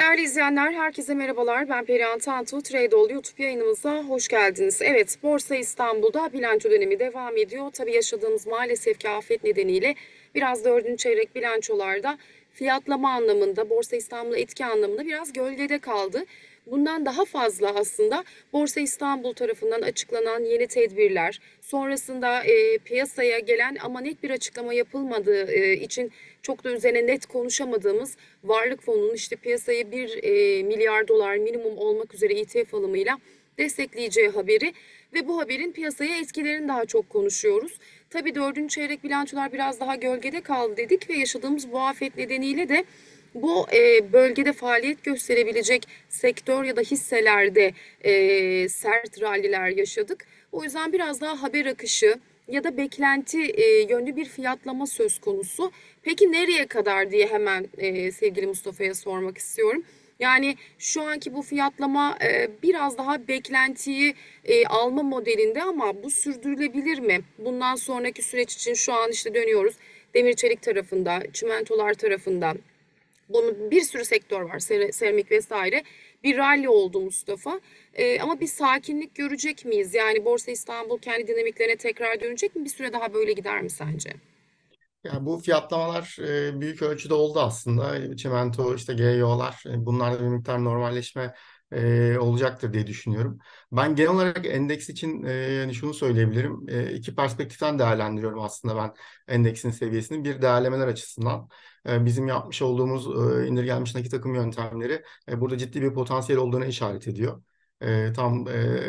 Değerli izleyenler, herkese merhabalar. Ben Perihan Tantu, Tradeol YouTube yayınımıza hoş geldiniz. Evet, Borsa İstanbul'da bilanço dönemi devam ediyor. Tabii yaşadığımız maalesef ki afet nedeniyle biraz dördüncü çeyrek bilançolarda fiyatlama anlamında, Borsa İstanbul'a etki anlamında biraz gölgede kaldı. Bundan daha fazla aslında Borsa İstanbul tarafından açıklanan yeni tedbirler, sonrasında e, piyasaya gelen ama net bir açıklama yapılmadığı e, için çok da üzerine net konuşamadığımız varlık fonunun işte piyasayı 1 e, milyar dolar minimum olmak üzere ETF alımıyla destekleyeceği haberi ve bu haberin piyasaya etkilerini daha çok konuşuyoruz. Tabii dördüncü çeyrek bilançolar biraz daha gölgede kaldı dedik ve yaşadığımız bu afet nedeniyle de bu e, bölgede faaliyet gösterebilecek sektör ya da hisselerde e, sert ralliler yaşadık. O yüzden biraz daha haber akışı ya da beklenti e, yönlü bir fiyatlama söz konusu. Peki nereye kadar diye hemen e, sevgili Mustafa'ya sormak istiyorum. Yani şu anki bu fiyatlama e, biraz daha beklentiyi e, alma modelinde ama bu sürdürülebilir mi? Bundan sonraki süreç için şu an işte dönüyoruz demir çelik tarafında, çimentolar tarafından bunu bir sürü sektör var seramik vesaire. Bir rally oldu Mustafa. Ee, ama bir sakinlik görecek miyiz? Yani Borsa İstanbul kendi dinamiklerine tekrar dönecek mi? Bir süre daha böyle gider mi sence? Yani bu fiyatlamalar e, büyük ölçüde oldu aslında. Çimento, işte GYO'lar e, e bunlarda bir miktar normalleşme e, olacaktır diye düşünüyorum. Ben genel olarak endeks için e, yani şunu söyleyebilirim. E, iki perspektiften değerlendiriyorum aslında ben endeksin seviyesini. Bir değerlemeler açısından. E, bizim yapmış olduğumuz e, indirgenmiş nakit akım yöntemleri e, burada ciddi bir potansiyel olduğunu işaret ediyor. Tam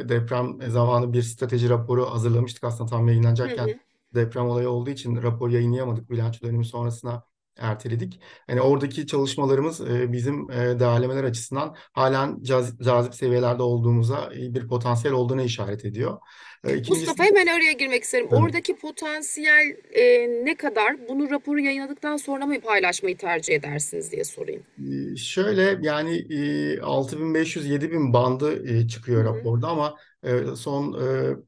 deprem zamanı bir strateji raporu hazırlamıştık aslında tam yayınlanacakken. Hı hı. Deprem olayı olduğu için rapor yayınlayamadık bilanço dönemi sonrasına erteledik. Yani oradaki çalışmalarımız bizim e, değerlemeler açısından halen cazip seviyelerde olduğumuza bir potansiyel olduğuna işaret ediyor. E, Mustafa hemen oraya girmek isterim. Evet. Oradaki potansiyel e, ne kadar? Bunu raporu yayınladıktan sonra mı paylaşmayı tercih edersiniz diye sorayım. şöyle yani e, 6500-7000 bandı e, çıkıyor raporda ama son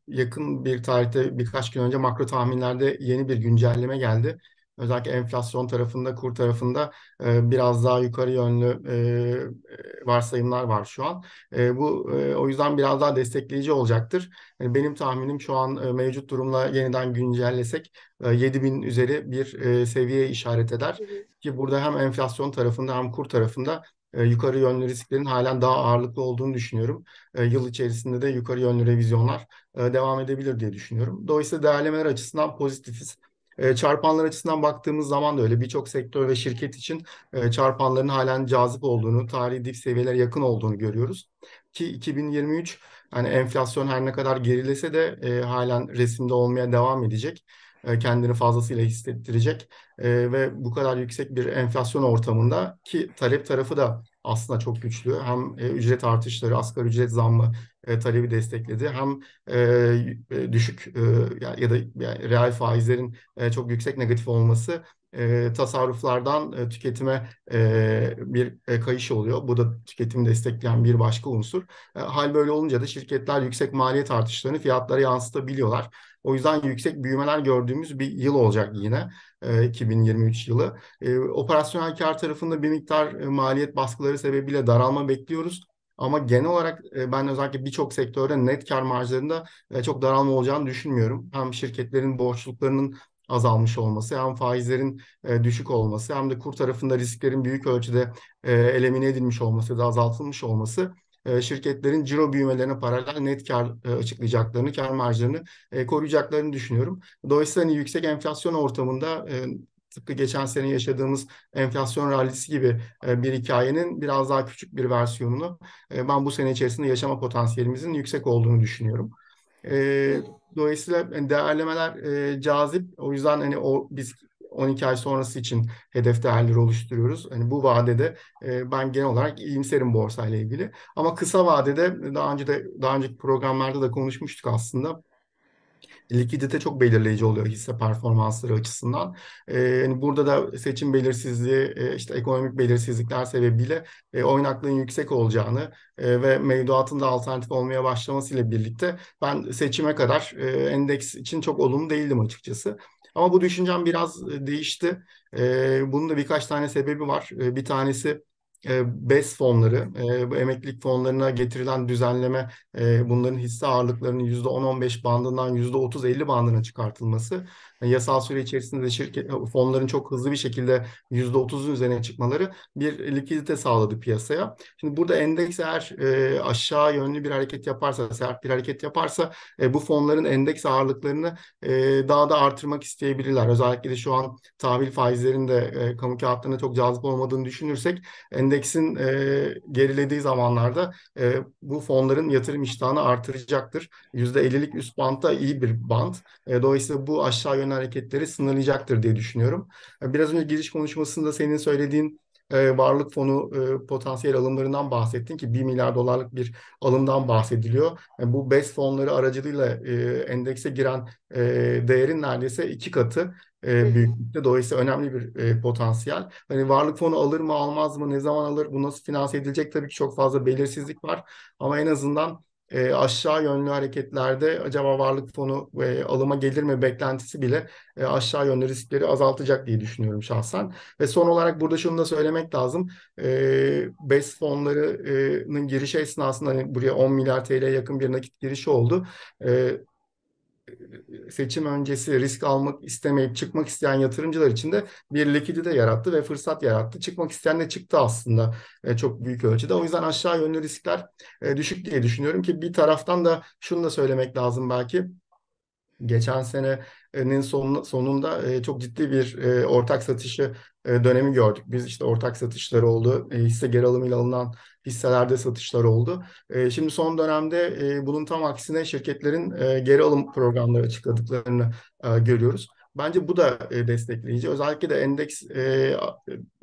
yakın bir tarihte birkaç gün önce makro tahminlerde yeni bir güncelleme geldi özellikle enflasyon tarafında, kur tarafında e, biraz daha yukarı yönlü e, e, varsayımlar var şu an. E, bu e, o yüzden biraz daha destekleyici olacaktır. Yani e, benim tahminim şu an e, mevcut durumla yeniden güncellesek e, 7000 üzeri bir e, seviye işaret eder. Ki burada hem enflasyon tarafında hem kur tarafında e, yukarı yönlü risklerin halen daha ağırlıklı olduğunu düşünüyorum. E, yıl içerisinde de yukarı yönlü revizyonlar e, devam edebilir diye düşünüyorum. Dolayısıyla değerlemeler açısından pozitifiz. Ee, çarpanlar açısından baktığımız zaman da öyle birçok sektör ve şirket için e, çarpanların halen cazip olduğunu, tarihi dip seviyelere yakın olduğunu görüyoruz. Ki 2023 hani enflasyon her ne kadar gerilese de e, halen resimde olmaya devam edecek e, kendini fazlasıyla hissettirecek e, ve bu kadar yüksek bir enflasyon ortamında ki talep tarafı da aslında çok güçlü. Hem e, ücret artışları, asgari ücret zammı e, talebi destekledi. Hem e, e düşük e, ya da yani reel faizlerin e, çok yüksek negatif olması e, tasarruflardan e, tüketime e, bir e, kayış oluyor. Bu da tüketimi destekleyen bir başka unsur. E, hal böyle olunca da şirketler yüksek maliyet artışlarını fiyatlara yansıtabiliyorlar. O yüzden yüksek büyümeler gördüğümüz bir yıl olacak yine e, 2023 yılı. E, operasyonel kar tarafında bir miktar e, maliyet baskıları sebebiyle daralma bekliyoruz. Ama genel olarak e, ben özellikle birçok sektörde net kar marjlarında e, çok daralma olacağını düşünmüyorum. Hem şirketlerin borçluluklarının azalmış olması hem faizlerin e, düşük olması hem de kur tarafında risklerin büyük ölçüde elemine edilmiş olması ya da azaltılmış olması e, şirketlerin ciro büyümelerine paralel net kar e, açıklayacaklarını, kar marjlarını e, koruyacaklarını düşünüyorum. Dolayısıyla hani yüksek enflasyon ortamında tıpkı geçen sene yaşadığımız enflasyon rallisi gibi bir hikayenin biraz daha küçük bir versiyonunu ben bu sene içerisinde yaşama potansiyelimizin yüksek olduğunu düşünüyorum. Dolayısıyla hani, değerlemeler cazip. O yüzden hani biz 12 ay sonrası için hedef değerleri oluşturuyoruz. Hani bu vadede e, ben genel olarak iyimserim borsa ile ilgili. Ama kısa vadede daha önce de daha önceki programlarda da konuşmuştuk aslında likidite çok belirleyici oluyor hisse performansları açısından. Ee, yani burada da seçim belirsizliği, e, işte ekonomik belirsizlikler sebebiyle e, oynaklığın yüksek olacağını e, ve mevduatın da alternatif olmaya başlamasıyla birlikte ben seçime kadar e, endeks için çok olumlu değildim açıkçası. Ama bu düşüncem biraz e, değişti. E, bunun da birkaç tane sebebi var. E, bir tanesi e, BES fonları, e, bu emeklilik fonlarına getirilen düzenleme e, bunların hisse ağırlıklarının %10-15 bandından %30-50 bandına çıkartılması yasal süre içerisinde şirket e, fonların çok hızlı bir şekilde %30'un üzerine çıkmaları bir likidite sağladı piyasaya. Şimdi burada endeks eğer e, aşağı yönlü bir hareket yaparsa, sert bir hareket yaparsa e, bu fonların endeks ağırlıklarını e, daha da artırmak isteyebilirler. Özellikle de şu an tahvil faizlerin de e, kamu kağıtlarına çok cazip olmadığını düşünürsek endeksin e, gerilediği zamanlarda e, bu fonların yatırım iştahını artıracaktır. %50'lik üst bantta iyi bir band. E, dolayısıyla bu aşağı yönlü yönlü hareketleri sınırlayacaktır diye düşünüyorum. Biraz önce giriş konuşmasında senin söylediğin e, varlık fonu e, potansiyel alımlarından bahsettin ki 1 milyar dolarlık bir alımdan bahsediliyor. Yani e, bu BES fonları aracılığıyla e, endekse giren e, değerin neredeyse iki katı e, büyüklükte. Dolayısıyla önemli bir e, potansiyel. Hani varlık fonu alır mı almaz mı ne zaman alır bu nasıl finanse edilecek tabii ki çok fazla belirsizlik var. Ama en azından e, aşağı yönlü hareketlerde acaba varlık fonu e, alıma gelir mi beklentisi bile e, aşağı yönlü riskleri azaltacak diye düşünüyorum şahsen. Ve son olarak burada şunu da söylemek lazım. E, BES fonlarının girişi esnasında hani buraya 10 milyar TL yakın bir nakit girişi oldu. E, seçim öncesi risk almak istemeyip çıkmak isteyen yatırımcılar için de bir likidi de yarattı ve fırsat yarattı. Çıkmak isteyen de çıktı aslında e, çok büyük ölçüde. O yüzden aşağı yönlü riskler e, düşük diye düşünüyorum ki bir taraftan da şunu da söylemek lazım belki. Geçen senenin sonunda e, çok ciddi bir ortak satışı e, dönemi gördük. Biz işte ortak satışlar oldu, e, hisse geri alımıyla alınan hisselerde satışlar oldu. E, şimdi son dönemde bunun tam aksine şirketlerin geri alım programları açıkladıklarını görüyoruz. Bence bu da e, destekleyici. Özellikle de endeks e, e,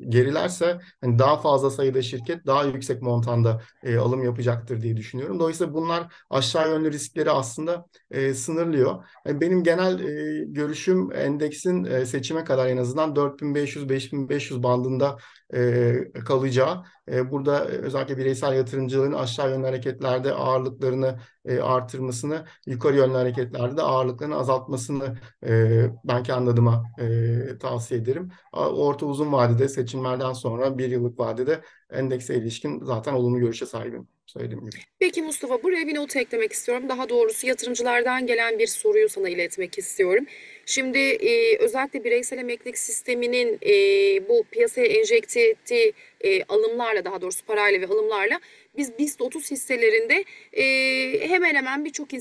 gerilerse hani daha fazla sayıda şirket daha yüksek montanda e, alım yapacaktır diye düşünüyorum. Dolayısıyla bunlar aşağı yönlü riskleri aslında e, sınırlıyor. Yani e, benim genel e, görüşüm endeksin e, seçime kadar en azından 4500-5500 bandında e, kalacağı. E, burada e, özellikle bireysel yatırımcıların aşağı yönlü hareketlerde ağırlıklarını e, artırmasını, yukarı yönlü hareketlerde de ağırlıklarını azaltmasını e, ben kendi adıma e, tavsiye ederim. Orta uzun vadede seçimlerden sonra bir yıllık vadede endekse ilişkin zaten olumlu görüşe sahibim. Söylediğim gibi. Peki Mustafa buraya bir not eklemek istiyorum. Daha doğrusu yatırımcılardan gelen bir soruyu sana iletmek istiyorum. Şimdi e, özellikle bireysel emeklilik sisteminin e, bu piyasaya enjekte ettiği e, alımlarla daha doğrusu parayla ve alımlarla biz BIST 30 hisselerinde e, hemen hemen birçok e,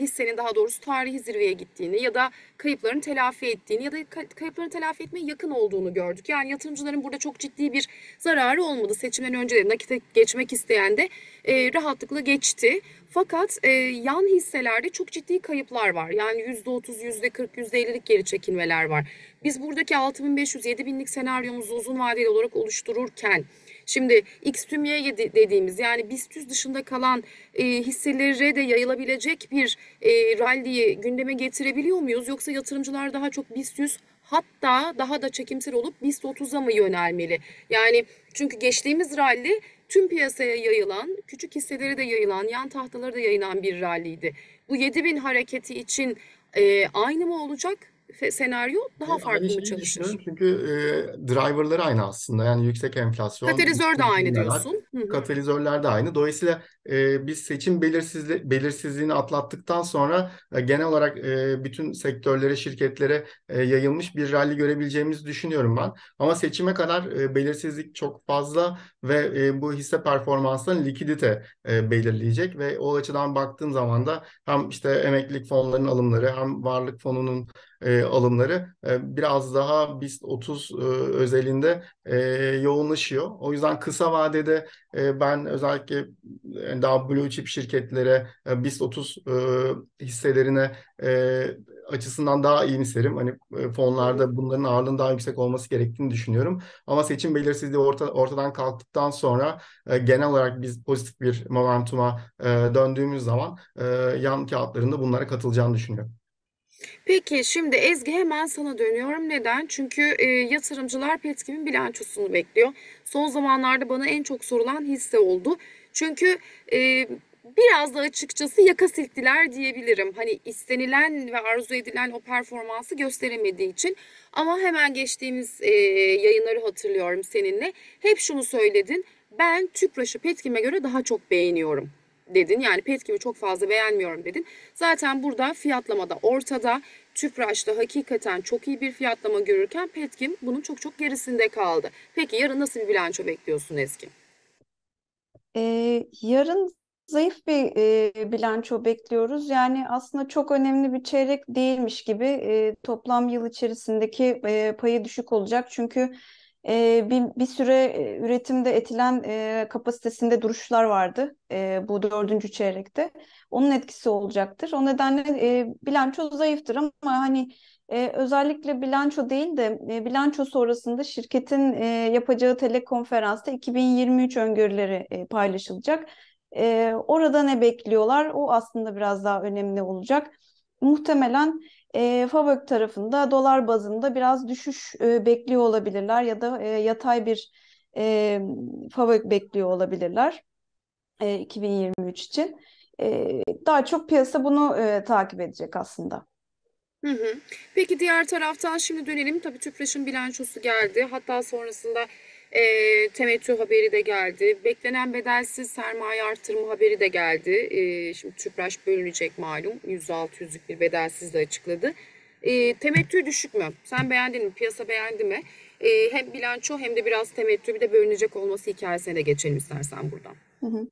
hissenin daha doğrusu tarihi zirveye gittiğini ya da kayıpların telafi ettiğini ya da kayıpların telafi etmeye yakın olduğunu gördük. Yani yatırımcıların burada çok ciddi bir zararı olmadı. Seçimden önce de nakite geçmek isteyen de e, rahatlıkla geçti. Fakat e, yan hisselerde çok ciddi kayıplar var. Yani %30, %40, %50'lik geri çekilmeler var. Biz buradaki 6500-7000'lik senaryomuzu uzun vadeli olarak oluştururken Şimdi X tüm Y dediğimiz yani BIST dışında kalan e, hisselere de yayılabilecek bir e, ralliyi gündeme getirebiliyor muyuz? Yoksa yatırımcılar daha çok BIST hatta daha da çekimsel olup BIST 30'a mı yönelmeli? Yani çünkü geçtiğimiz rally tüm piyasaya yayılan, küçük hisselere de yayılan, yan tahtalara da yayılan bir ralliydi. Bu 7000 hareketi için e, aynı mı olacak senaryo daha E, farklı aynı mı çalışır? çünkü e, driverları aynı aslında. Yani yüksek enflasyon, Katalizör de aynı diyorsun. Hı hı. katalizörler de aynı. Dolayısıyla e, biz seçim belirsizli, belirsizliğini atlattıktan sonra e, genel olarak e, bütün sektörlere, şirketlere e, yayılmış bir rally görebileceğimizi düşünüyorum ben. Ama seçime kadar e, belirsizlik çok fazla ve e, bu hisse performansını likidite e, belirleyecek ve o açıdan baktığım zaman da hem işte emeklilik fonlarının alımları hem varlık fonunun e, alımları e, biraz daha biz 30 e, özelinde e, yoğunlaşıyor. O yüzden kısa vadede e, ben özellikle e, daha blue chip şirketlere e, BIST 30 e, hisselerine e, açısından daha iyi iyimserim. Hani e, fonlarda bunların ağırlığın daha yüksek olması gerektiğini düşünüyorum. Ama seçim belirsizliği orta, ortadan kalktıktan sonra e, genel olarak biz pozitif bir momentuma e, döndüğümüz zaman e, yan kağıtlarında bunlara katılacağını düşünüyorum. Peki şimdi Ezgi hemen sana dönüyorum. Neden? Çünkü e, yatırımcılar Petkim'in bilançosunu bekliyor. Son zamanlarda bana en çok sorulan hisse oldu. Çünkü e, biraz da açıkçası yaka silktiler diyebilirim. Hani istenilen ve arzu edilen o performansı gösteremediği için. Ama hemen geçtiğimiz e, yayınları hatırlıyorum seninle. Hep şunu söyledin. Ben Tüpraş'ı Petkim'e göre daha çok beğeniyorum dedin. Yani Petkim'i çok fazla beğenmiyorum dedin. Zaten burada fiyatlamada ortada. Tüpraş'ta hakikaten çok iyi bir fiyatlama görürken Petkim bunun çok çok gerisinde kaldı. Peki yarın nasıl bir bilanço bekliyorsun Ezgi? Ee, yarın zayıf bir e, bilanço bekliyoruz. Yani aslında çok önemli bir çeyrek değilmiş gibi e, toplam yıl içerisindeki e, payı düşük olacak. Çünkü e, bir, bir süre üretimde etilen e, kapasitesinde duruşlar vardı e, bu dördüncü çeyrekte. Onun etkisi olacaktır. O nedenle e, bilanço zayıftır ama hani e, özellikle bilanço değil de e, bilanço sonrasında şirketin e, yapacağı telekonferansta 2023 öngörüleri e, paylaşılacak. E, orada ne bekliyorlar? O aslında biraz daha önemli olacak. Muhtemelen e, FAVÖK tarafında dolar bazında biraz düşüş e, bekliyor olabilirler ya da e, yatay bir e, FAVÖK bekliyor olabilirler e, 2023 için. E, daha çok piyasa bunu e, takip edecek aslında. Hı hı. Peki diğer taraftan şimdi dönelim. Tabii TÜPRAŞ'ın bilançosu geldi. Hatta sonrasında e, temettü haberi de geldi. Beklenen bedelsiz sermaye artırımı haberi de geldi. E, şimdi TÜPRAŞ bölünecek malum. %600'lük bir bedelsiz de açıkladı. E, temettü düşük mü? Sen beğendin mi? Piyasa beğendi mi? E, hem bilanço hem de biraz temettü bir de bölünecek olması hikayesine de geçelim istersen buradan. Hı hı.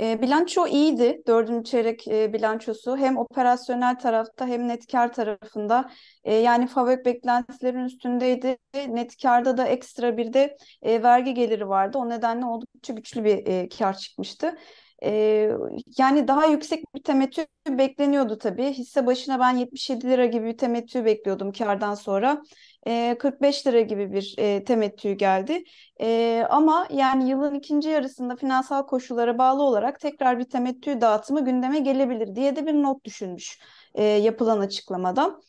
E, bilanço iyiydi. Dördüncü çeyrek e, bilançosu hem operasyonel tarafta hem net kar tarafında e, yani FAVÖK beklentilerin üstündeydi. Net karda da ekstra bir de e, vergi geliri vardı. O nedenle oldukça güçlü bir e, kar çıkmıştı. Ee, yani daha yüksek bir temettü bekleniyordu tabii. Hisse başına ben 77 lira gibi bir temettü bekliyordum kardan sonra. Ee, 45 lira gibi bir e, temettü geldi. Ee, ama yani yılın ikinci yarısında finansal koşullara bağlı olarak tekrar bir temettü dağıtımı gündeme gelebilir diye de bir not düşünmüş e, yapılan açıklamada.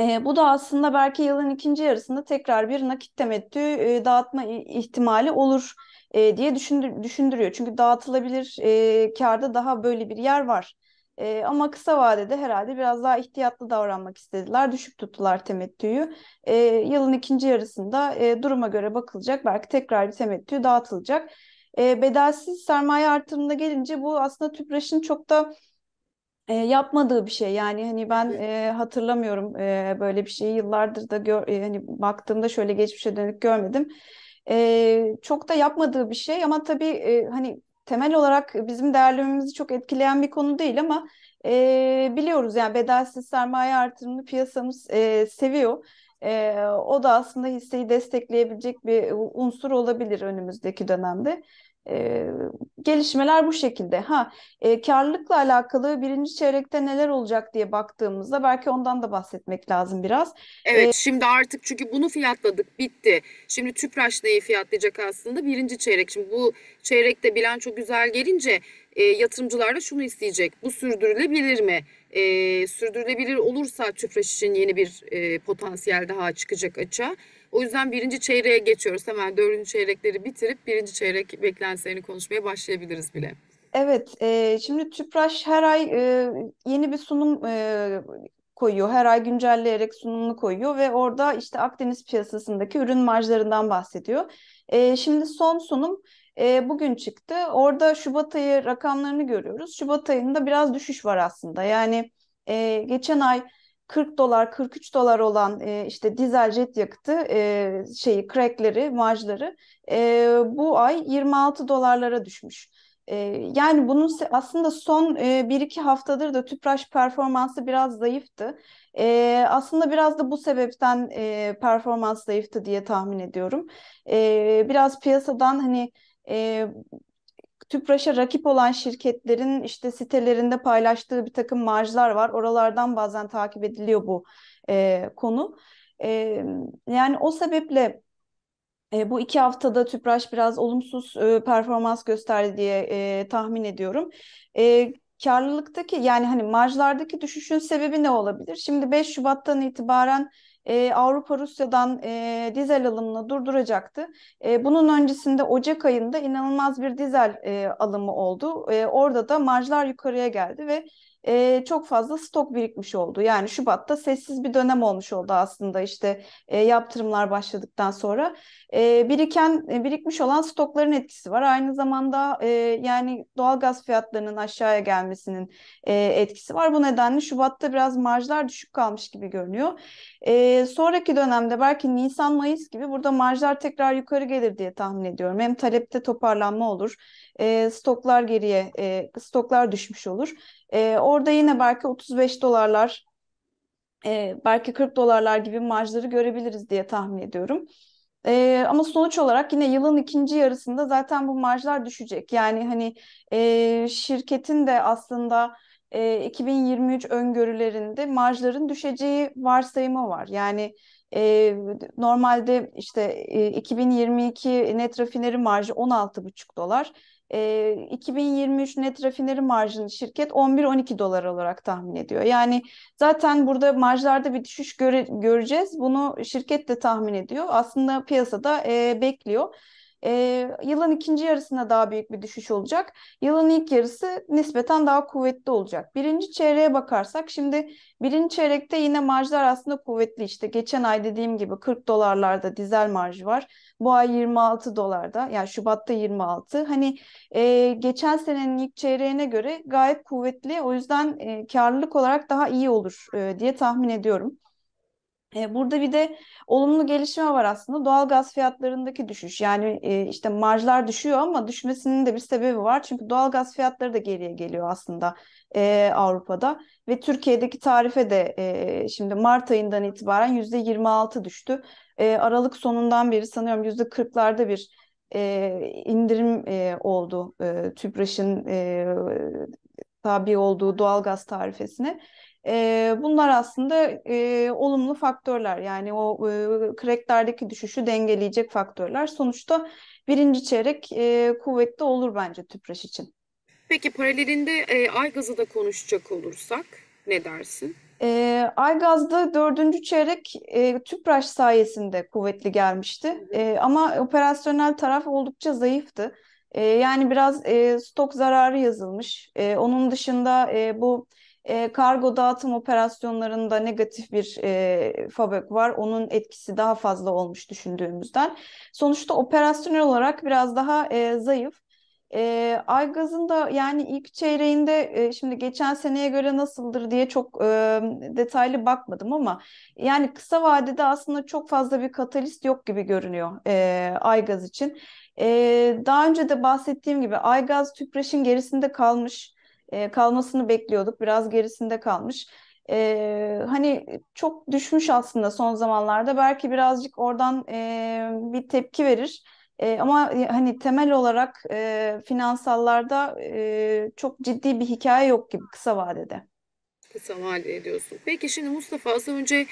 E, bu da aslında belki yılın ikinci yarısında tekrar bir nakit temettü e, dağıtma ihtimali olur e, diye düşündür, düşündürüyor. Çünkü dağıtılabilir e, karda daha böyle bir yer var. E, ama kısa vadede herhalde biraz daha ihtiyatlı davranmak istediler. Düşük tuttular temettüyü. E, yılın ikinci yarısında e, duruma göre bakılacak. Belki tekrar bir temettü dağıtılacak. E, bedelsiz sermaye artırımına gelince bu aslında TÜPRAŞ'ın çok da e, yapmadığı bir şey. Yani hani ben e, hatırlamıyorum e, böyle bir şeyi yıllardır da gör, e, hani baktığımda şöyle geçmişe dönük görmedim. E, çok da yapmadığı bir şey ama tabii e, hani temel olarak bizim değerlememizi çok etkileyen bir konu değil ama e, biliyoruz yani bedelsiz sermaye artırımını piyasamız e, seviyor. E, o da aslında hisseyi destekleyebilecek bir unsur olabilir önümüzdeki dönemde. E, gelişmeler bu şekilde. Ha, e, karlılıkla alakalı birinci çeyrekte neler olacak diye baktığımızda belki ondan da bahsetmek lazım biraz. Evet, ee, şimdi artık çünkü bunu fiyatladık, bitti. Şimdi Tüpraş neyi fiyatlayacak aslında? Birinci çeyrek. Şimdi bu çeyrekte bilanço güzel gelince e, yatırımcılar da şunu isteyecek. Bu sürdürülebilir mi? E, sürdürülebilir olursa Tüpraş için yeni bir e, potansiyel daha çıkacak açığa. O yüzden birinci çeyreğe geçiyoruz. Hemen dördüncü çeyrekleri bitirip birinci çeyrek beklentilerini konuşmaya başlayabiliriz bile. Evet, e, şimdi TÜPRAŞ her ay e, yeni bir sunum e, koyuyor. Her ay güncelleyerek sunumunu koyuyor ve orada işte Akdeniz piyasasındaki ürün marjlarından bahsediyor. E, şimdi son sunum e, bugün çıktı. Orada Şubat ayı rakamlarını görüyoruz. Şubat ayında biraz düşüş var aslında. Yani e, geçen ay 40 dolar 43 dolar olan e, işte dizel jet yakıtı e, şeyi crackleri marjları e, bu ay 26 dolarlara düşmüş. E, yani bunun aslında son e, 1-2 haftadır da tüpraş performansı biraz zayıftı. E, aslında biraz da bu sebepten e, performans zayıftı diye tahmin ediyorum. E, biraz piyasadan hani e, TÜPRAŞ'a rakip olan şirketlerin işte sitelerinde paylaştığı bir takım marjlar var. Oralardan bazen takip ediliyor bu e, konu. E, yani o sebeple e, bu iki haftada TÜPRAŞ biraz olumsuz e, performans gösterdi diye e, tahmin ediyorum. E, karlılıktaki yani hani marjlardaki düşüşün sebebi ne olabilir? Şimdi 5 Şubat'tan itibaren e, Avrupa Rusya'dan e, dizel alımını durduracaktı. E, bunun öncesinde Ocak ayında inanılmaz bir dizel e, alımı oldu. E, orada da marjlar yukarıya geldi ve e, çok fazla stok birikmiş oldu. Yani Şubat'ta sessiz bir dönem olmuş oldu aslında işte e, yaptırımlar başladıktan sonra. E, biriken e, Birikmiş olan stokların etkisi var. Aynı zamanda e, yani doğalgaz fiyatlarının aşağıya gelmesinin e, etkisi var. Bu nedenle Şubat'ta biraz marjlar düşük kalmış gibi görünüyor. E, sonraki dönemde belki Nisan-Mayıs gibi burada marjlar tekrar yukarı gelir diye tahmin ediyorum. Hem talepte toparlanma olur e, stoklar geriye e, stoklar düşmüş olur. E, orada yine belki 35 dolarlar e, belki 40 dolarlar gibi marjları görebiliriz diye tahmin ediyorum. E, ama sonuç olarak yine yılın ikinci yarısında zaten bu marjlar düşecek. Yani hani e, şirketin de aslında e, 2023 öngörülerinde marjların düşeceği varsayımı var. Yani e, normalde işte e, 2022 net rafineri marjı 16,5 dolar. 2023 net rafineri marjını şirket 11-12 dolar olarak tahmin ediyor. Yani zaten burada marjlarda bir düşüş göre, göreceğiz. Bunu şirket de tahmin ediyor. Aslında piyasada e, bekliyor. E, yılın ikinci yarısında daha büyük bir düşüş olacak. Yılın ilk yarısı nispeten daha kuvvetli olacak. Birinci çeyreğe bakarsak şimdi birinci çeyrekte yine marjlar aslında kuvvetli. işte. geçen ay dediğim gibi 40 dolarlarda dizel marjı var. Bu ay 26 dolarda yani Şubat'ta 26. Hani e, geçen senenin ilk çeyreğine göre gayet kuvvetli. O yüzden e, karlılık olarak daha iyi olur e, diye tahmin ediyorum. E, burada bir de olumlu gelişme var aslında doğal gaz fiyatlarındaki düşüş. Yani e, işte marjlar düşüyor ama düşmesinin de bir sebebi var. Çünkü doğal gaz fiyatları da geriye geliyor aslında e, Avrupa'da. Ve Türkiye'deki tarife de şimdi Mart ayından itibaren yüzde %26 düştü. Aralık sonundan beri sanıyorum yüzde %40'larda bir indirim oldu TÜPRAŞ'ın tabi olduğu doğal gaz tarifesine. E, bunlar aslında e, olumlu faktörler yani o e, kreklerdeki düşüşü dengeleyecek faktörler. Sonuçta birinci çeyrek e, kuvvetli olur bence tüpraş için. Peki paralelinde e, gazı da konuşacak olursak ne dersin? E, Aygaz'da dördüncü çeyrek e, tüpraş sayesinde kuvvetli gelmişti e, ama operasyonel taraf oldukça zayıftı. E, yani biraz e, stok zararı yazılmış. E, onun dışında e, bu e, kargo dağıtım operasyonlarında negatif bir e, fabrik e var. Onun etkisi daha fazla olmuş düşündüğümüzden. Sonuçta operasyonel olarak biraz daha e, zayıf. E, Aygaz'ın da yani ilk çeyreğinde e, şimdi geçen seneye göre nasıldır diye çok e, detaylı bakmadım ama yani kısa vadede aslında çok fazla bir katalist yok gibi görünüyor e, Aygaz için. E, daha önce de bahsettiğim gibi Aygaz Tüpraş'ın gerisinde kalmış e, kalmasını bekliyorduk. Biraz gerisinde kalmış. E, hani çok düşmüş aslında son zamanlarda. Belki birazcık oradan e, bir tepki verir. E, ama e, hani temel olarak e, finansallarda e, çok ciddi bir hikaye yok gibi kısa vadede. Kısa vadede diyorsun. Peki şimdi Mustafa az önce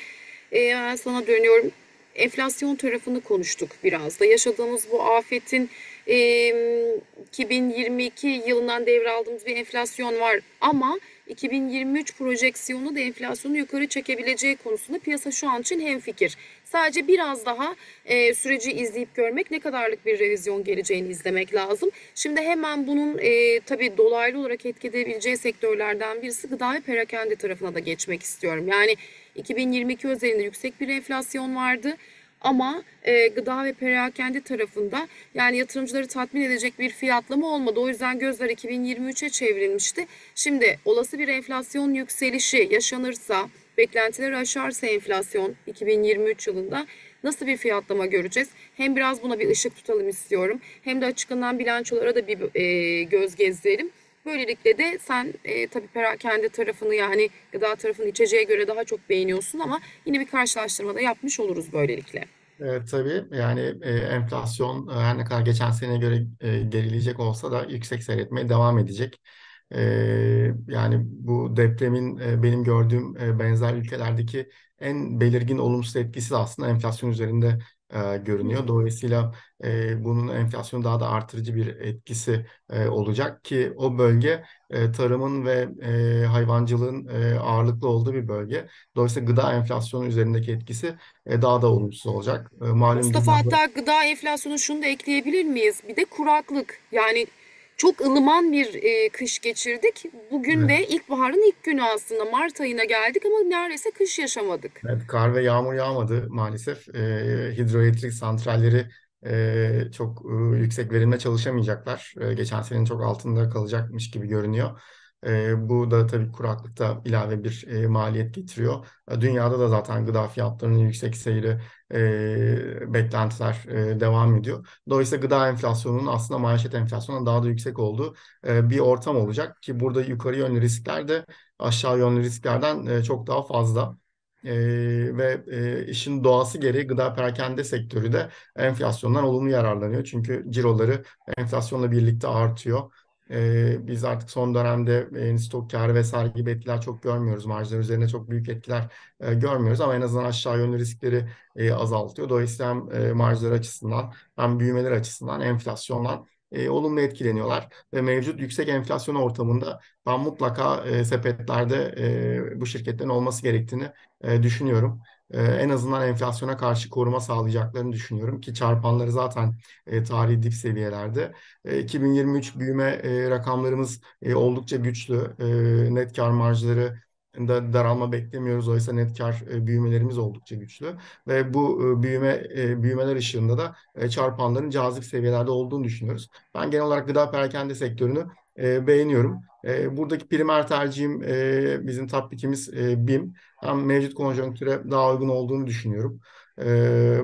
e, sana dönüyorum. Enflasyon tarafını konuştuk biraz da. Yaşadığımız bu afetin 2022 yılından devraldığımız bir enflasyon var ama 2023 projeksiyonu da enflasyonu yukarı çekebileceği konusunda piyasa şu an için hemfikir. Sadece biraz daha e, süreci izleyip görmek ne kadarlık bir revizyon geleceğini izlemek lazım. Şimdi hemen bunun e, tabii dolaylı olarak etkileyebileceği sektörlerden birisi gıda ve perakende tarafına da geçmek istiyorum. Yani 2022 özelinde yüksek bir enflasyon vardı. Ama e, gıda ve perakende tarafında yani yatırımcıları tatmin edecek bir fiyatlama olmadı. O yüzden gözler 2023'e çevrilmişti. Şimdi olası bir enflasyon yükselişi yaşanırsa, beklentileri aşarsa enflasyon 2023 yılında nasıl bir fiyatlama göreceğiz? Hem biraz buna bir ışık tutalım istiyorum. Hem de açıklanan bilançolara da bir e, göz gezdirelim. Böylelikle de sen e, tabii kendi tarafını yani gıda tarafını içeceğe göre daha çok beğeniyorsun ama yine bir karşılaştırma da yapmış oluruz böylelikle. Evet, tabii yani e, enflasyon e, her ne kadar geçen seneye göre e, gerileyecek olsa da yüksek seyretmeye devam edecek. E, yani bu depremin e, benim gördüğüm e, benzer ülkelerdeki en belirgin olumsuz etkisi aslında enflasyon üzerinde e, görünüyor. Dolayısıyla e, bunun enflasyonu daha da artırıcı bir etkisi e, olacak ki o bölge e, tarımın ve e, hayvancılığın e, ağırlıklı olduğu bir bölge. Dolayısıyla gıda enflasyonu üzerindeki etkisi e, daha da olumsuz olacak. E, malum Mustafa gıda... hatta gıda enflasyonu şunu da ekleyebilir miyiz? Bir de kuraklık. Yani çok ılıman bir e, kış geçirdik. Bugün evet. ve ilkbaharın ilk günü aslında Mart ayına geldik ama neredeyse kış yaşamadık. Evet, kar ve yağmur yağmadı maalesef. E, hidroelektrik santralleri e, çok e, yüksek verimle çalışamayacaklar. E, geçen senenin çok altında kalacakmış gibi görünüyor. E, bu da tabii kuraklıkta ilave bir e, maliyet getiriyor. E, dünyada da zaten gıda fiyatlarının yüksek seyri e, beklentiler e, devam ediyor. Dolayısıyla gıda enflasyonunun aslında maaşet enflasyonundan daha da yüksek olduğu e, bir ortam olacak ki burada yukarı yönlü riskler de aşağı yönlü risklerden e, çok daha fazla. E, ve e, işin doğası gereği gıda perakende sektörü de enflasyondan olumlu yararlanıyor. Çünkü ciroları enflasyonla birlikte artıyor e, biz artık son dönemde e, stok karı vesaire gibi etkiler çok görmüyoruz. Marjlar üzerine çok büyük etkiler e, görmüyoruz ama en azından aşağı yönlü riskleri e, azaltıyor. Dolayısıyla hem e, marjlar açısından hem büyümeler açısından enflasyondan e, olumlu etkileniyorlar ve mevcut yüksek enflasyon ortamında ben mutlaka e, sepetlerde e, bu şirketlerin olması gerektiğini e, düşünüyorum e, en azından enflasyona karşı koruma sağlayacaklarını düşünüyorum ki çarpanları zaten e, tarihi dip seviyelerde. E, 2023 büyüme e, rakamlarımız e, oldukça güçlü. E, net kar marjları da daralma beklemiyoruz. Oysa net kar e, büyümelerimiz oldukça güçlü ve bu e, büyüme e, büyümeler ışığında da çarpanların cazip seviyelerde olduğunu düşünüyoruz. Ben genel olarak gıda perakende sektörünü beğeniyorum. Buradaki primer tercihim bizim top BİM hem mevcut konjonktüre daha uygun olduğunu düşünüyorum. Ee,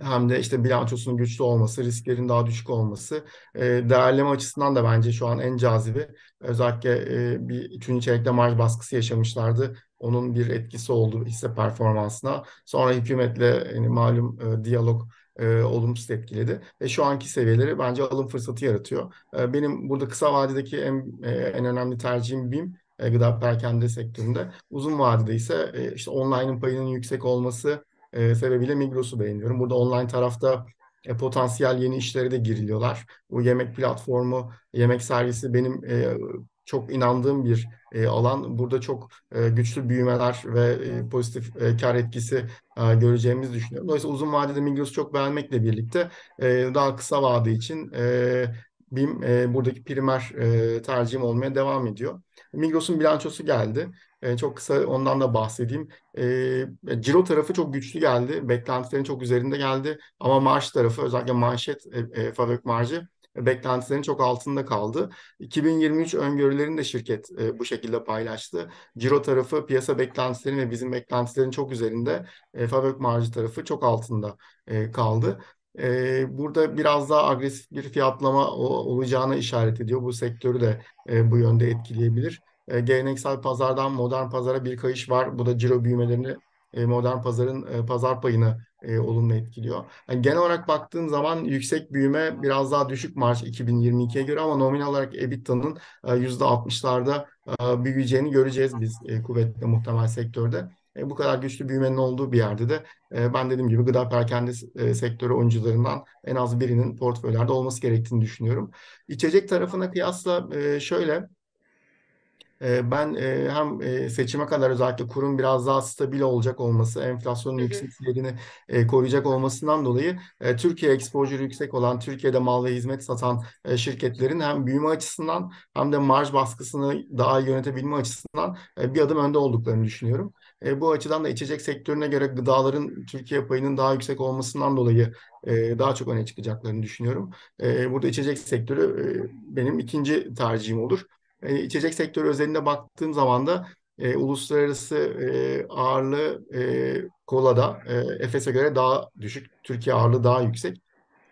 hem de işte bilançosunun güçlü olması, risklerin daha düşük olması e, değerleme açısından da bence şu an en cazibe. Özellikle e, bir üçüncü çeyrekte marj baskısı yaşamışlardı. Onun bir etkisi oldu hisse performansına. Sonra hükümetle yani malum e, diyalog e, olumsuz etkiledi ve şu anki seviyeleri bence alım fırsatı yaratıyor. E, benim burada kısa vadedeki en e, en önemli tercihim BİM e, gıda perakende sektöründe. Uzun vadede ise e, işte online'ın payının yüksek olması e, sebebiyle Migros'u beğeniyorum. Burada online tarafta e, potansiyel yeni işlere de giriliyorlar. Bu yemek platformu, yemek servisi benim çok inandığım bir alan. Burada çok güçlü büyümeler ve pozitif kar etkisi göreceğimizi düşünüyorum. Dolayısıyla uzun vadede Migros'u çok beğenmekle birlikte daha kısa vade için e, BİM buradaki primer tercihim olmaya devam ediyor. Migros'un bilançosu geldi. E, çok kısa ondan da bahsedeyim. E, e, ciro tarafı çok güçlü geldi. Beklentilerin çok üzerinde geldi. Ama marş tarafı özellikle manşet e, e, fabrik marjı e, beklentilerin çok altında kaldı. 2023 öngörülerini de şirket e, bu şekilde paylaştı. Ciro tarafı piyasa beklentilerinin ve bizim beklentilerin çok üzerinde. E, Fabrik marjı tarafı çok altında e, kaldı e, burada biraz daha agresif bir fiyatlama o, olacağına işaret ediyor. Bu sektörü de e, bu yönde etkileyebilir. E, geleneksel pazardan modern pazara bir kayış var. Bu da ciro büyümelerini e, modern pazarın e, pazar payını e, olumlu etkiliyor. Yani genel olarak baktığım zaman yüksek büyüme biraz daha düşük mart 2022'ye göre ama nominal olarak EBITDA'nın e, %60'larda e, büyüyeceğini göreceğiz biz e, kuvvetli muhtemel sektörde e, bu kadar güçlü büyümenin olduğu bir yerde de e, ben dediğim gibi gıda perakende e, sektörü oyuncularından en az birinin portföylerde olması gerektiğini düşünüyorum. İçecek tarafına kıyasla e, şöyle e, ben e, hem e, seçime kadar özellikle kurun biraz daha stabil olacak olması, enflasyonun yüksek yerini koruyacak olmasından dolayı Türkiye eksporjörü yüksek olan, Türkiye'de mal ve hizmet satan şirketlerin hem büyüme açısından hem de marj baskısını daha iyi yönetebilme açısından bir adım önde olduklarını düşünüyorum. E, bu açıdan da içecek sektörüne göre gıdaların Türkiye payının daha yüksek olmasından dolayı e, daha çok öne çıkacaklarını düşünüyorum. E, burada içecek sektörü e, benim ikinci tercihim olur. E, içecek sektörü özelinde baktığım zaman da e, uluslararası e, ağırlığı e, kolada e, Efes'e göre daha düşük, Türkiye ağırlığı daha yüksek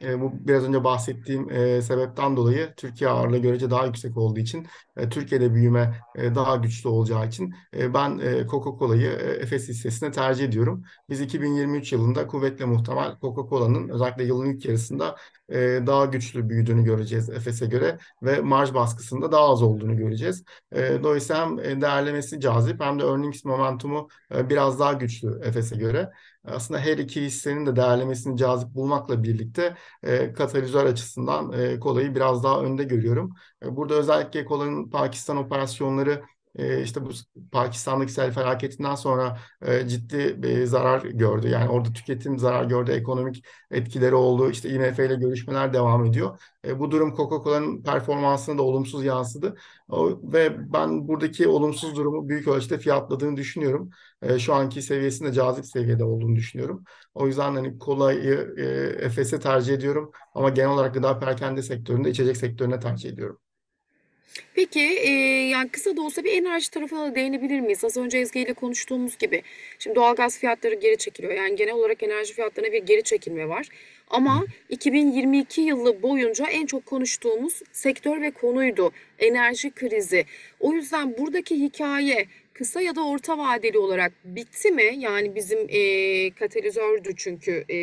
e, bu biraz önce bahsettiğim e, sebepten dolayı Türkiye ağırlığı görece daha yüksek olduğu için e, Türkiye'de büyüme e, daha güçlü olacağı için e, ben e, Coca-Cola'yı e, Efes hissesine tercih ediyorum. Biz 2023 yılında kuvvetle muhtemel Coca-Cola'nın özellikle yılın ilk yarısında e, daha güçlü büyüdüğünü göreceğiz Efes'e göre ve marj baskısında daha az olduğunu göreceğiz. E, dolayısıyla hem e, değerlemesi cazip hem de earnings momentumu e, biraz daha güçlü Efes'e göre aslında her iki hissenin de değerlemesini cazip bulmakla birlikte e, katalizör açısından e, kolayı biraz daha önde görüyorum. E, burada özellikle kolanın Pakistan operasyonları e, işte bu Pakistan'daki sel felaketinden sonra e, ciddi e, zarar gördü. Yani orada tüketim zarar gördü, ekonomik etkileri oldu. İşte IMF ile görüşmeler devam ediyor. E, bu durum Coca-Cola'nın performansına da olumsuz yansıdı. O, ve ben buradaki olumsuz durumu büyük ölçüde fiyatladığını düşünüyorum. E, şu anki seviyesinde cazip seviyede olduğunu düşünüyorum. O yüzden hani kolayı e, Efes'e tercih ediyorum ama genel olarak gıda perakende sektöründe içecek sektörüne tercih ediyorum. Peki e, yani kısa da olsa bir enerji tarafına da değinebilir miyiz? Az önce Ezgi ile konuştuğumuz gibi. Şimdi doğalgaz fiyatları geri çekiliyor. Yani genel olarak enerji fiyatlarına bir geri çekilme var. Ama 2022 yılı boyunca en çok konuştuğumuz sektör ve konuydu. Enerji krizi. O yüzden buradaki hikaye kısa ya da orta vadeli olarak bitti mi? Yani bizim e, katalizördü çünkü e,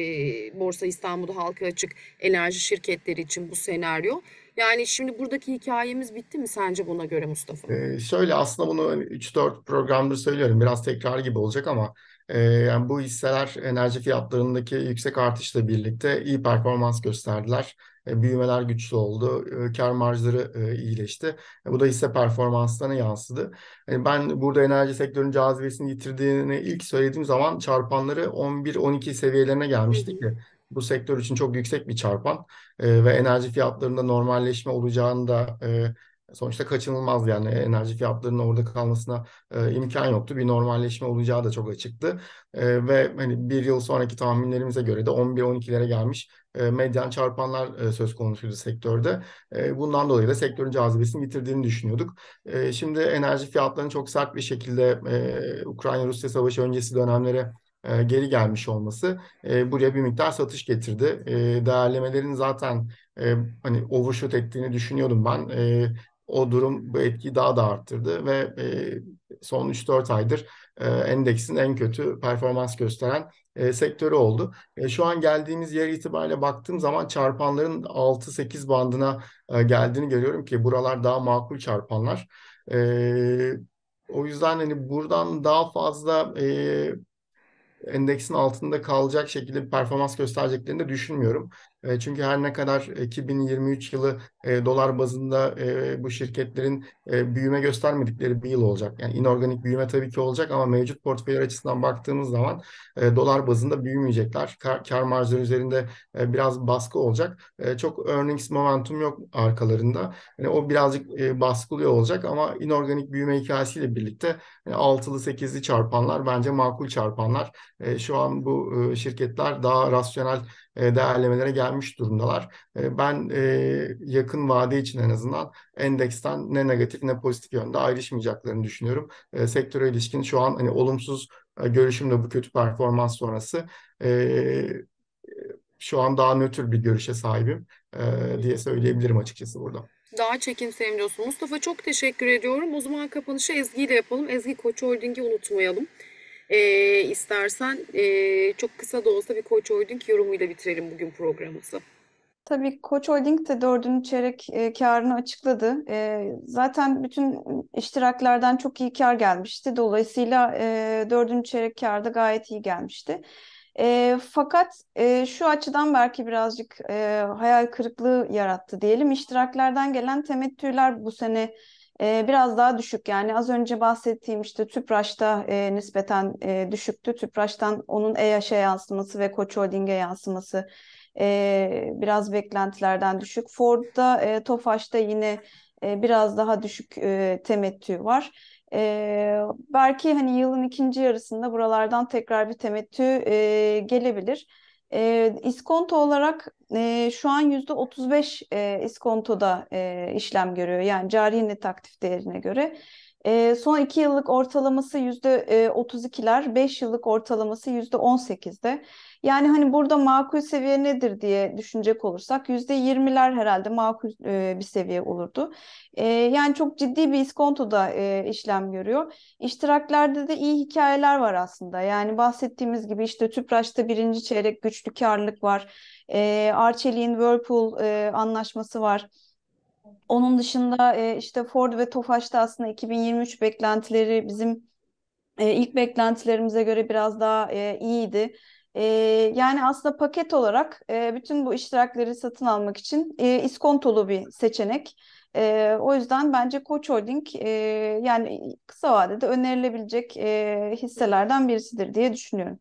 Borsa İstanbul'da halka açık enerji şirketleri için bu senaryo. Yani şimdi buradaki hikayemiz bitti mi sence buna göre Mustafa? Ee, şöyle aslında bunu 3-4 hani, programda söylüyorum. Biraz tekrar gibi olacak ama e, yani bu hisseler enerji fiyatlarındaki yüksek artışla birlikte iyi performans gösterdiler. E, büyümeler güçlü oldu, e, kar marjları e, iyileşti. E, bu da hisse performanslarına yansıdı. Yani ben burada enerji sektörünün cazibesini yitirdiğini ilk söylediğim zaman çarpanları 11-12 seviyelerine gelmişti ki bu sektör için çok yüksek bir çarpan e, ve enerji fiyatlarında normalleşme olacağını da e, sonuçta kaçınılmaz yani enerji fiyatlarının orada kalmasına e, imkan yoktu. Bir normalleşme olacağı da çok açıktı. E, ve hani bir yıl sonraki tahminlerimize göre de 11-12'lere gelmiş e, medyan çarpanlar e, söz konusuydu sektörde. E, bundan dolayı da sektörün cazibesini yitirdiğini düşünüyorduk. E, şimdi enerji fiyatlarının çok sert bir şekilde e, Ukrayna-Rusya savaşı öncesi dönemlere e, geri gelmiş olması e, buraya bir miktar satış getirdi. E, değerlemelerin zaten e, hani overshoot ettiğini düşünüyordum ben. E, o durum bu etkiyi daha da arttırdı ve e, son 3-4 aydır e, endeksin en kötü performans gösteren e, sektörü oldu. E, şu an geldiğimiz yer itibariyle baktığım zaman çarpanların 6-8 bandına e, geldiğini görüyorum ki buralar daha makul çarpanlar. E, o yüzden hani buradan daha fazla e, endeksin altında kalacak şekilde bir performans göstereceklerini de düşünmüyorum. E, çünkü her ne kadar 2023 e, yılı e, dolar bazında bu şirketlerin büyüme göstermedikleri bir yıl olacak. Yani inorganik büyüme tabii ki olacak ama mevcut portföyler açısından baktığımız zaman dolar bazında büyümeyecekler. Kar, marjları üzerinde biraz baskı olacak. çok earnings momentum yok arkalarında. Yani o birazcık baskılıyor olacak ama inorganik büyüme hikayesiyle birlikte yani altılı sekizli çarpanlar bence makul çarpanlar. şu an bu şirketler daha rasyonel e, değerlemelere gelmiş durumdalar. E, ben e, yakın vade için en azından endeksten ne negatif ne pozitif yönde ayrışmayacaklarını düşünüyorum. Sektöre ilişkin şu an hani olumsuz görüşümle bu kötü performans sonrası şu an daha nötr bir görüşe sahibim diye söyleyebilirim açıkçası burada daha çekimseyim diyorsun. Mustafa çok teşekkür ediyorum. O zaman kapanışı Ezgi ile yapalım. Ezgi Koç Holding'i unutmayalım e, istersen e, çok kısa da olsa bir Koç Holding yorumuyla bitirelim bugün programımızı. Tabii Koç Holding de dördüncü çeyrek e, ee, karını açıkladı. E, zaten bütün iştiraklerden çok iyi kar gelmişti. Dolayısıyla e, dördüncü çeyrek karda gayet iyi gelmişti. E, fakat e, şu açıdan belki birazcık e, hayal kırıklığı yarattı diyelim. İştiraklardan gelen temettüler bu sene ee, biraz daha düşük. Yani az önce bahsettiğim işte TÜPRAŞ'ta e, nispeten e, düşüktü. TÜPRAŞ'tan onun EYAŞ'a yansıması ve Koç Holding'e yansıması e, biraz beklentilerden düşük. Ford'da, e, TOFAŞ'ta yine e, biraz daha düşük e, temettü var. E, belki hani yılın ikinci yarısında buralardan tekrar bir temettü e, gelebilir. E, iskonto olarak e, şu an yüzde 35 e, iskontoda e, işlem görüyor. Yani cari net aktif değerine göre. E, son 2 yıllık ortalaması %32'ler, 5 yıllık ortalaması %18'de. Yani hani burada makul seviye nedir diye düşünecek olursak %20'ler herhalde makul e, bir seviye olurdu. E, yani çok ciddi bir iskontoda e, işlem görüyor. İştiraklerde de iyi hikayeler var aslında. Yani bahsettiğimiz gibi işte Tüpraş'ta birinci çeyrek güçlü karlılık var. E, Arçelik'in Whirlpool e, anlaşması var. Onun dışında e, işte Ford ve Tofaş'ta aslında 2023 beklentileri bizim e, ilk beklentilerimize göre biraz daha e, iyiydi. E, yani aslında paket olarak e, bütün bu iştirakleri satın almak için e, iskontolu bir seçenek. E, o yüzden bence Koç Holding e, yani kısa vadede önerilebilecek e, hisselerden birisidir diye düşünüyorum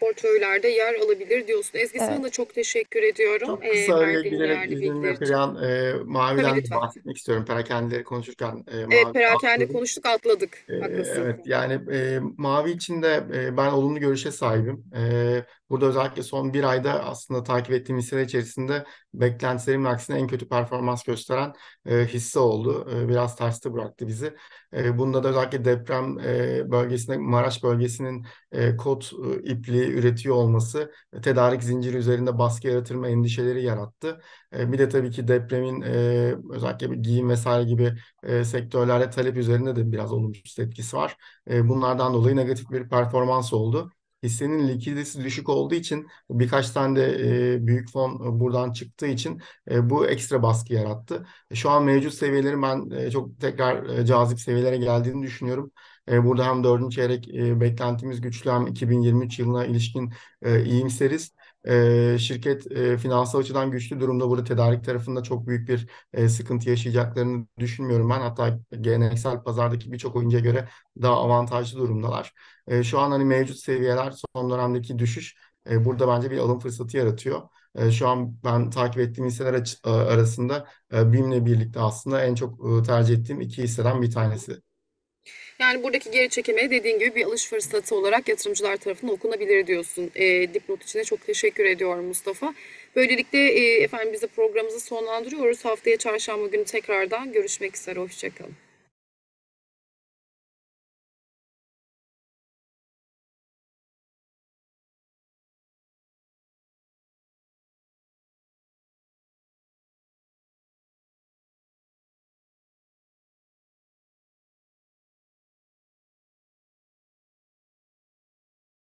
portföylerde yer alabilir diyorsun. Ezgi evet. sana da çok teşekkür ediyorum. Çok ee, kısa e, girerek izinle plan e, Mavi'den Tabii, bahsetmek istiyorum. Perakende konuşurken e, Mavi Evet perakende konuştuk atladık. E, evet yani e, Mavi için de e, ben olumlu görüşe sahibim. E, burada özellikle son bir ayda aslında takip ettiğim hisseler içerisinde beklentilerimin aksine en kötü performans gösteren e, hisse oldu. E, biraz terste bıraktı bizi. E, bunda da özellikle deprem e, bölgesinde Maraş bölgesinin e, kot e, ipliği üretiyor olması e, tedarik zinciri üzerinde baskı yaratırma endişeleri yarattı. E, bir de tabii ki depremin e, özellikle giyim vesaire gibi e, sektörlerde talep üzerinde de biraz olumsuz etkisi var. E, bunlardan dolayı negatif bir performans oldu hissenin e, likiditesi düşük olduğu için birkaç tane de e, büyük fon e, buradan çıktığı için e, bu ekstra baskı yarattı. E, şu an mevcut seviyeleri ben e, çok tekrar e, cazip seviyelere geldiğini düşünüyorum. Burada hem dördüncü çeyrek beklentimiz güçlü hem 2023 yılına ilişkin iyimseriz şirket finansal açıdan güçlü durumda burada tedarik tarafında çok büyük bir sıkıntı yaşayacaklarını düşünmüyorum ben. Hatta geleneksel pazardaki birçok oyuncuya göre daha avantajlı durumdalar. şu an hani mevcut seviyeler son dönemdeki düşüş burada bence bir alım fırsatı yaratıyor. şu an ben takip ettiğim hisseler arasında BİM'le birlikte aslında en çok tercih ettiğim iki hisseden bir tanesi. Yani buradaki geri çekime dediğin gibi bir alış fırsatı olarak yatırımcılar tarafından okunabilir diyorsun. E, dipnot içine çok teşekkür ediyorum Mustafa. Böylelikle e, efendim biz de programımızı sonlandırıyoruz. Haftaya çarşamba günü tekrardan görüşmek üzere. Hoşçakalın.